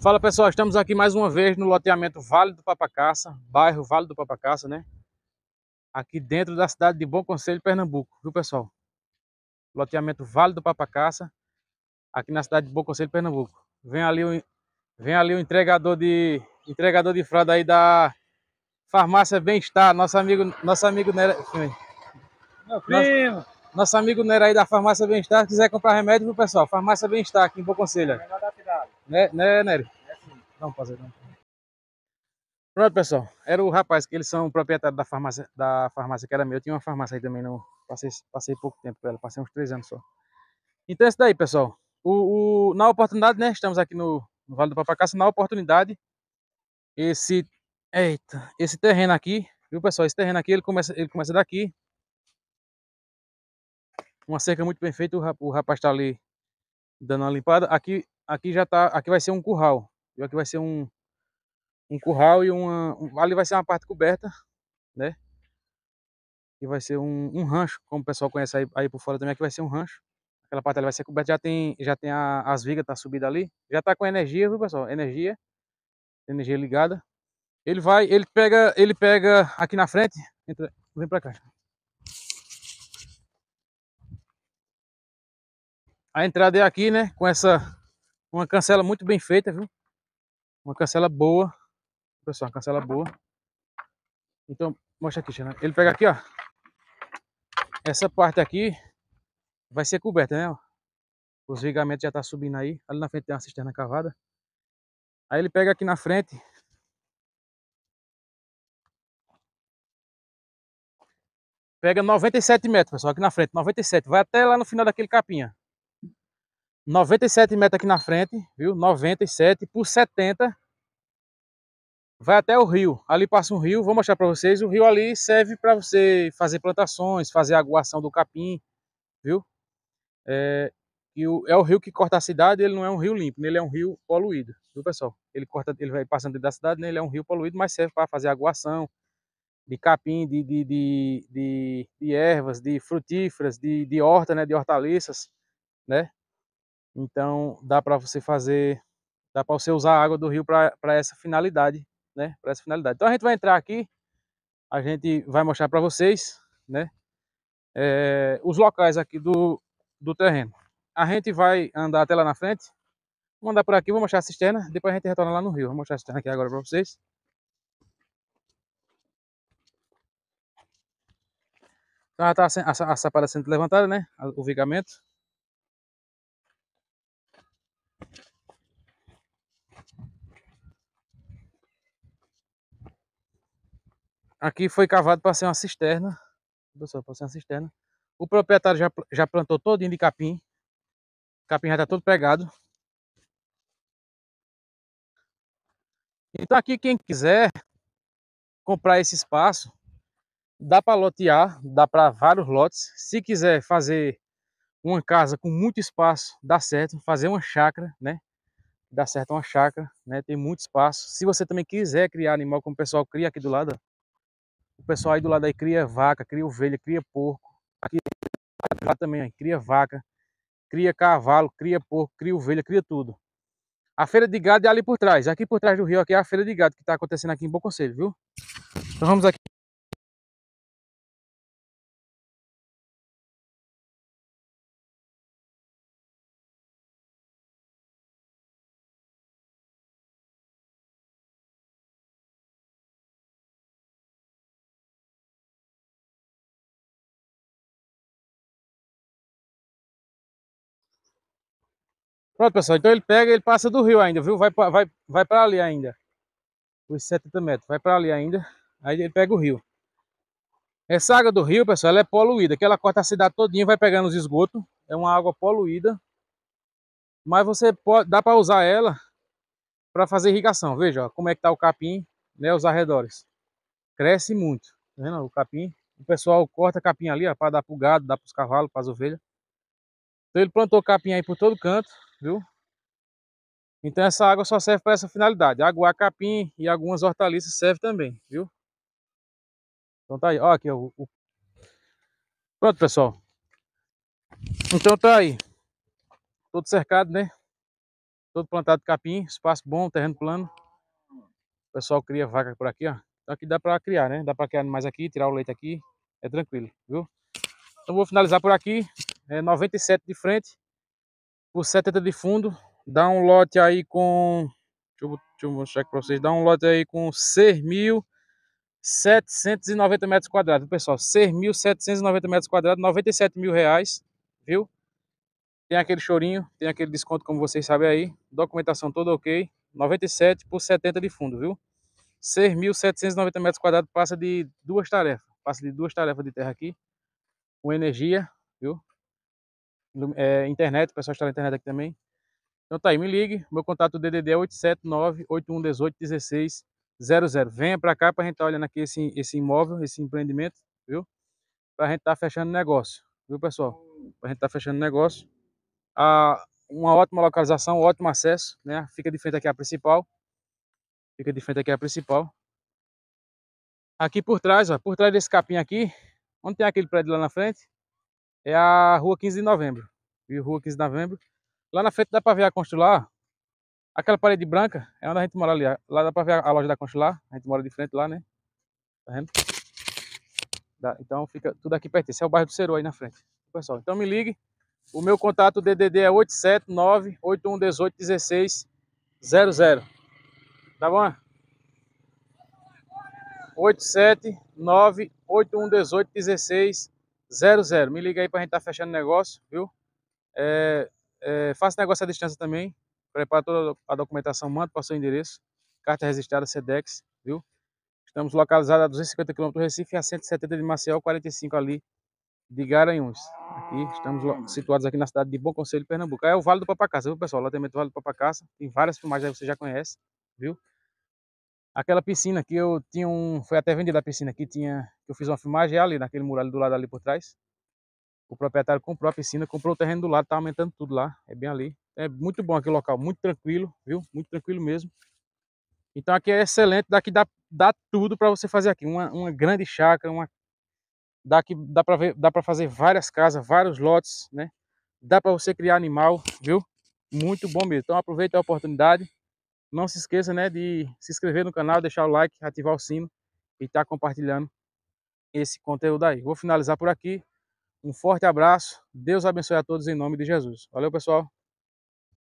Fala pessoal, estamos aqui mais uma vez no loteamento Vale do Papacaça, bairro Vale do Papacaça, né? Aqui dentro da cidade de Bom Conselho, Pernambuco, viu pessoal? Loteamento Vale do Papacaça, aqui na cidade de Bom Conselho, Pernambuco. Vem ali o, vem ali o entregador de entregador de fralda aí da farmácia Bem-Estar, nosso amigo, nosso amigo Nera. É? Meu primo! Nosso, nosso amigo Nera aí da farmácia Bem-Estar, quiser comprar remédio, viu pessoal? Farmácia Bem-Estar aqui em Bom Conselho. Né, né Nery? É Não, assim. fazer não. Pronto, pessoal. Era o rapaz que eles são proprietários da farmácia, da farmácia que era meu. Eu tinha uma farmácia aí também, não passei, passei pouco tempo com ela, passei uns três anos só. Então é isso daí, pessoal. O, o, na oportunidade, né? Estamos aqui no, no Vale do Papacaça. Na oportunidade, esse, eita, esse terreno aqui, viu, pessoal? Esse terreno aqui, ele começa, ele começa daqui. Uma cerca muito bem feita. O, o rapaz está ali dando uma limpada. Aqui aqui já tá, aqui vai ser um curral. E aqui vai ser um, um curral e uma, um, ali vai ser uma parte coberta, né? E vai ser um, um rancho, como o pessoal conhece aí, aí, por fora também, aqui vai ser um rancho. Aquela parte ali vai ser coberta, já tem, já tem a, as vigas, tá subida ali. Já tá com energia, viu pessoal? Energia, energia ligada. Ele vai, ele pega, ele pega aqui na frente, entra, vem pra cá. A entrada é aqui, né? Com essa uma cancela muito bem feita, viu? Uma cancela boa. Pessoal, uma cancela boa. Então, mostra aqui, Xana. Ele pega aqui, ó. Essa parte aqui vai ser coberta, né? Os ligamentos já tá subindo aí. Ali na frente tem uma cisterna cavada. Aí ele pega aqui na frente. Pega 97 metros, pessoal, aqui na frente. 97. Vai até lá no final daquele capinha. 97 metros aqui na frente, viu? 97 por 70. Vai até o rio. Ali passa um rio, vou mostrar para vocês. O rio ali serve para você fazer plantações, fazer aguação do capim, viu? É, e o, é o rio que corta a cidade, ele não é um rio limpo, né? ele é um rio poluído, viu pessoal? Ele corta, ele vai passando dentro da cidade, né? ele é um rio poluído, mas serve para fazer aguação de capim, de, de, de, de, ervas, de frutíferas, de, de horta, né? De hortaliças, né? Então dá para você fazer, dá para você usar a água do rio para essa finalidade, né? Para essa finalidade. Então a gente vai entrar aqui, a gente vai mostrar para vocês, né? É, os locais aqui do, do terreno. A gente vai andar até lá na frente. Vou andar por aqui, vou mostrar a cisterna. Depois a gente retorna lá no rio. Vou mostrar a cisterna aqui agora para vocês. Então já está tá, a, a, a, sapada sendo levantada, né? O vigamento. Aqui foi cavado para ser uma cisterna. para ser uma cisterna. O proprietário já, já plantou todinho de capim. O capim já está todo pegado. Então aqui quem quiser comprar esse espaço, dá para lotear, dá para vários lotes. Se quiser fazer uma casa com muito espaço, dá certo. Fazer uma chácara, né? Dá certo uma chácara, né? Tem muito espaço. Se você também quiser criar animal, como o pessoal cria aqui do lado, o pessoal aí do lado aí cria vaca, cria ovelha, cria porco. Aqui lá também aí, cria vaca, cria cavalo, cria porco, cria ovelha, cria tudo. A feira de gado é ali por trás. Aqui por trás do rio aqui é a feira de gado que está acontecendo aqui em Bom Conselho, viu? Então vamos aqui Pronto, pessoal. Então ele pega, ele passa do rio ainda, viu? Vai, vai, vai para ali ainda. Os 70 metros. Vai para ali ainda. Aí ele pega o rio. Essa água do rio, pessoal, ela é poluída. Que ela corta a cidade todinha, vai pegando os esgotos. É uma água poluída. Mas você pode, dá para usar ela para fazer irrigação. Veja ó, como é que tá o capim, né? Os arredores. Cresce muito. Tá vendo o capim? O pessoal corta capim ali, ó, para dar pro gado, para pros cavalos, pras ovelhas. Então ele plantou capim aí por todo canto viu? Então essa água só serve para essa finalidade. Aguar capim e algumas hortaliças serve também, viu? Então tá aí, ó aqui ó, o... Pronto, pessoal. Então tá aí. Todo cercado, né? Todo plantado de capim, espaço bom, terreno plano. O pessoal cria vaca por aqui, ó. Então aqui dá para criar, né? Dá para criar mais aqui, tirar o leite aqui. É tranquilo, viu? Então vou finalizar por aqui. É 97 de frente por 70 de fundo. Dá um lote aí com. Deixa eu, deixa eu mostrar aqui para vocês. Dá um lote aí com 6.790 metros quadrados. Pessoal, 6.790 metros quadrados, 97 mil reais. Viu? Tem aquele chorinho, tem aquele desconto, como vocês sabem aí. Documentação toda ok. 97 por 70 de fundo, viu? 6.790 metros quadrados passa de duas tarefas. Passa de duas tarefas de terra aqui. Com energia, viu? é, internet, o pessoal está na internet aqui também. Então tá aí, me ligue. Meu contato DDD é 879-8118-1600. Venha para cá para a gente estar tá olhando aqui esse, esse imóvel, esse empreendimento, viu? Para a gente estar tá fechando negócio, viu, pessoal? Para a gente estar tá fechando negócio. Ah, uma ótima localização, ótimo acesso, né? Fica de frente aqui a principal. Fica de frente aqui a principal. Aqui por trás, ó, por trás desse capim aqui, onde tem aquele prédio lá na frente, é a rua 15 de novembro. E rua 15 de novembro. Lá na frente dá para ver a Constrular. Aquela parede branca é onde a gente mora ali. Lá dá para ver a loja da Constrular. A gente mora de frente lá, né? Tá vendo? Dá. Então fica tudo aqui perto. Esse é o bairro do Ceru aí na frente. Pessoal, então me ligue. O meu contato DDD é 879-8118-1600. Tá bom? 879-8118-1600. 00. Me liga aí para a gente estar tá fechando negócio, viu? É, é, faça negócio à distância também. Prepara toda a documentação, manda para o seu endereço. Carta registrada SEDEX, viu? Estamos localizados a 250 km do Recife, a 170 de Maceió, 45 ali de Garanhuns. Aqui estamos situados aqui na cidade de Bom Conselho, Pernambuco. É o Vale do Papacaça, viu pessoal? Lá tem o Vale do Papacaça, tem várias filmagens aí que você já conhece, viu? Aquela piscina que eu tinha um... Foi até vendida a piscina que tinha... Que eu fiz uma filmagem ali, naquele mural do lado ali por trás. O proprietário comprou a piscina, comprou o terreno do lado, tá aumentando tudo lá. É bem ali. É muito bom aquele local, muito tranquilo, viu? Muito tranquilo mesmo. Então aqui é excelente, daqui dá, dá tudo para você fazer aqui. Uma, uma grande chácara, uma... Daqui dá para ver, dá para fazer várias casas, vários lotes, né? Dá para você criar animal, viu? Muito bom mesmo. Então aproveita a oportunidade. Não se esqueça né, de se inscrever no canal, deixar o like, ativar o sino e estar tá compartilhando esse conteúdo aí. Vou finalizar por aqui. Um forte abraço. Deus abençoe a todos em nome de Jesus. Valeu, pessoal.